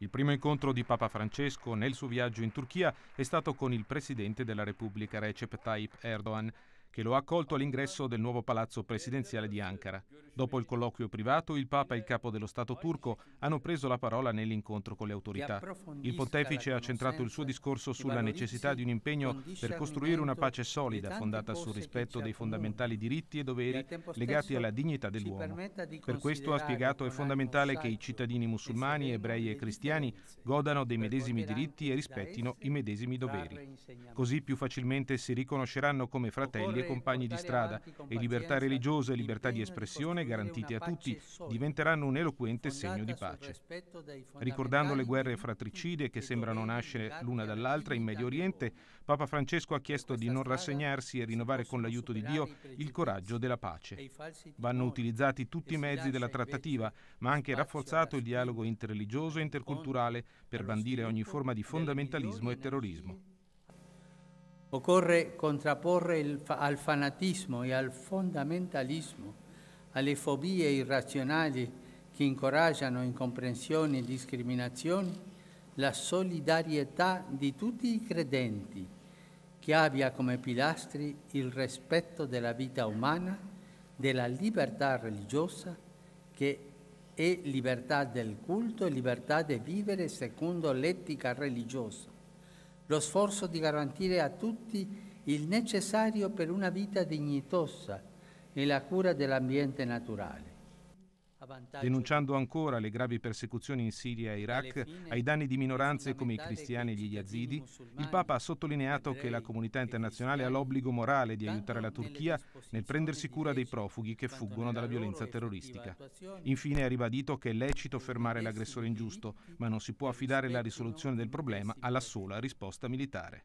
Il primo incontro di Papa Francesco nel suo viaggio in Turchia è stato con il presidente della Repubblica Recep Tayyip Erdogan che lo ha accolto all'ingresso del nuovo palazzo presidenziale di Ankara. Dopo il colloquio privato, il Papa e il capo dello Stato turco hanno preso la parola nell'incontro con le autorità. Il pontefice ha centrato il suo discorso sulla necessità di un impegno per costruire una pace solida, fondata sul rispetto dei fondamentali diritti e doveri legati alla dignità dell'uomo. Per questo ha spiegato che è fondamentale che i cittadini musulmani, ebrei e cristiani godano dei medesimi diritti e rispettino i medesimi doveri. Così più facilmente si riconosceranno come fratelli familie e compagni di strada e libertà religiosa e libertà di espressione garantite a tutti diventeranno un eloquente segno di pace. Ricordando le guerre fratricide che sembrano nascere l'una dall'altra in Medio Oriente, Papa Francesco ha chiesto di non rassegnarsi e rinnovare con l'aiuto di Dio il coraggio della pace. Vanno utilizzati tutti i mezzi della trattativa, ma anche rafforzato il dialogo interreligioso e interculturale per bandire ogni forma di fondamentalismo e terrorismo. Occorre contrapporre il, al fanatismo e al fondamentalismo, alle fobie irrazionali che incoraggiano incomprensioni e discriminazioni, la solidarietà di tutti i credenti, che abbia come pilastri il rispetto della vita umana, della libertà religiosa, che è libertà del culto e libertà di vivere secondo l'etica religiosa lo sforzo di garantire a tutti il necessario per una vita dignitosa e la cura dell'ambiente naturale denunciando ancora le gravi persecuzioni in Siria e Iraq ai danni di minoranze come i cristiani e gli yazidi, il Papa ha sottolineato che la comunità internazionale ha l'obbligo morale di aiutare la Turchia nel prendersi cura dei profughi che fuggono dalla violenza terroristica. Infine ha ribadito che è lecito fermare l'aggressore ingiusto, ma non si può affidare la risoluzione del problema alla sola risposta militare.